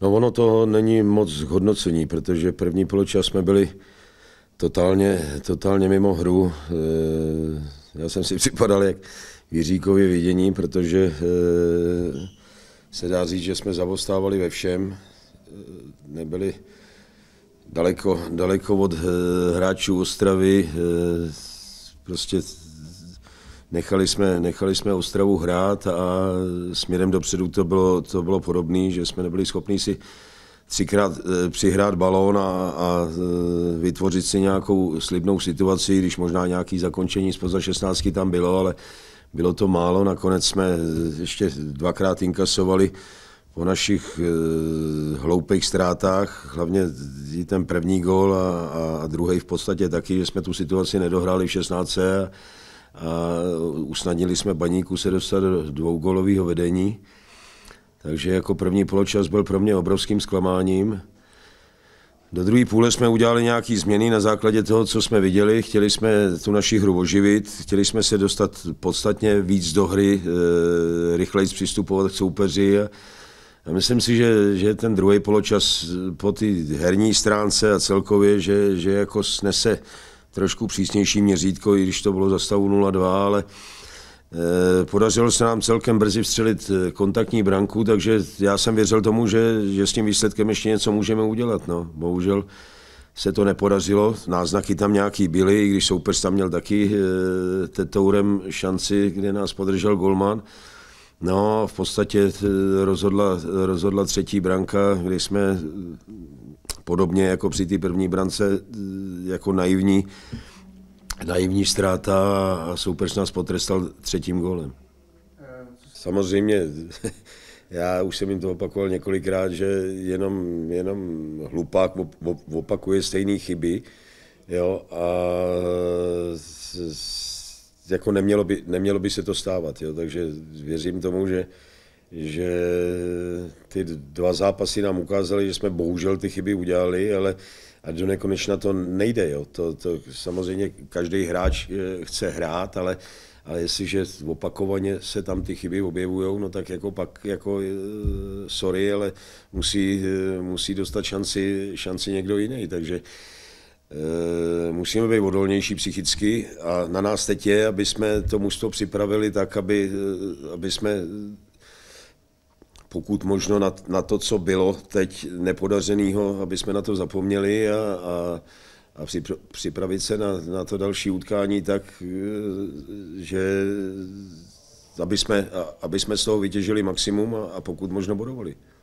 No ono to není moc hodnocení, protože první poločas jsme byli totálně, totálně mimo hru. Eh, já jsem si připadal jak Jiříkovi vidění, protože eh, se dá říct, že jsme zavostávali ve všem. Eh, nebyli daleko, daleko od hráčů Ostravy. Prostě nechali jsme, nechali jsme Ostravu hrát a směrem dopředu to bylo, to bylo podobné, že jsme nebyli schopni si třikrát eh, přihrát balón a, a eh, vytvořit si nějakou slibnou situaci, když možná nějaké zakončení spoza 16 tam bylo, ale bylo to málo. Nakonec jsme eh, ještě dvakrát inkasovali po našich hloupých ztrátách, hlavně ten první gol a, a druhý v podstatě taky, že jsme tu situaci nedohráli v 16. A, a usnadnili jsme baníku se dostat do dvougolového vedení. Takže jako první poločas byl pro mě obrovským zklamáním. Do druhé půle jsme udělali nějaké změny na základě toho, co jsme viděli. Chtěli jsme tu naši hru oživit, chtěli jsme se dostat podstatně víc do hry, e, rychleji přistupovat k soupeři. A myslím si, že, že ten druhý poločas po té herní stránce a celkově, že, že jako snese trošku přísnější měřítko, i když to bylo za stavu 0-2, ale eh, Podařilo se nám celkem brzy vstřelit eh, kontaktní branku, takže já jsem věřil tomu, že, že s tím výsledkem ještě něco můžeme udělat. No. Bohužel se to nepodařilo, náznaky tam nějaký byly, i když soupeř tam měl taky eh, tetourem šanci, kde nás podržel Golman. No, v podstatě rozhodla, rozhodla třetí branka, kdy jsme podobně jako při té první brance jako naivní, naivní ztráta a soupeř nás potrestal třetím gólem. Samozřejmě, já už jsem jim to opakoval několikrát, že jenom, jenom hlupák opakuje stejné chyby, jo, a jako nemělo by, nemělo by se to stávat, jo, takže věřím tomu, že že ty dva zápasy nám ukázaly, že jsme bohužel ty chyby udělali, ale a do nekonečna to nejde. Jo. To, to, samozřejmě každý hráč eh, chce hrát, ale, ale jestliže opakovaně se tam ty chyby objevují, no tak jako pak, jako eh, sorry, ale musí, eh, musí dostat šanci, šanci někdo jiný. Takže musíme být odolnější psychicky a na nás teď je, aby jsme to mužstvo připravili tak, aby, aby jsme pokud možno na, na to, co bylo teď nepodařeného, aby jsme na to zapomněli a, a, a připravit se na, na to další utkání tak, eh, že aby jsme, aby jsme z toho vytěžili maximum a, a pokud možno bodovali.